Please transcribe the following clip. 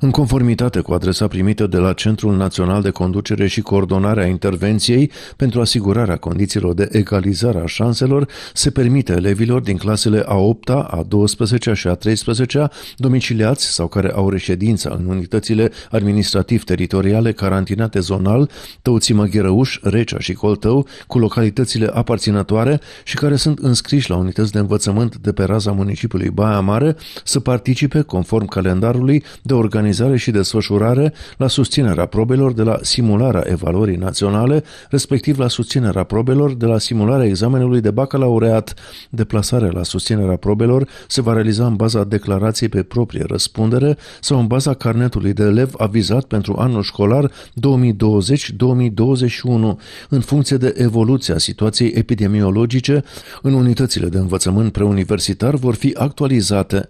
În conformitate cu adresa primită de la Centrul Național de Conducere și Coordonare a Intervenției pentru asigurarea condițiilor de egalizare a șanselor, se permite elevilor din clasele a 8 -a, a 12 -a și a 13 -a, domiciliați sau care au reședința în unitățile administrativ-teritoriale carantinate zonal, Tăuții Măghirăuș, Recea și Coltău, cu localitățile aparținătoare și care sunt înscriși la unități de învățământ de pe raza municipiului Baia Mare, să participe, conform calendarului, de organizare și desfășurare, la susținerea probelor de la simularea evaluării naționale, respectiv la susținerea probelor de la simularea examenului de bacalaureat. Deplasarea la susținerea probelor se va realiza în baza declarației pe proprie răspundere sau în baza carnetului de elev avizat pentru anul școlar 2020-2021, în funcție de evoluția situației epidemiologice în unitățile de învățământ preuniversitar vor fi actualizate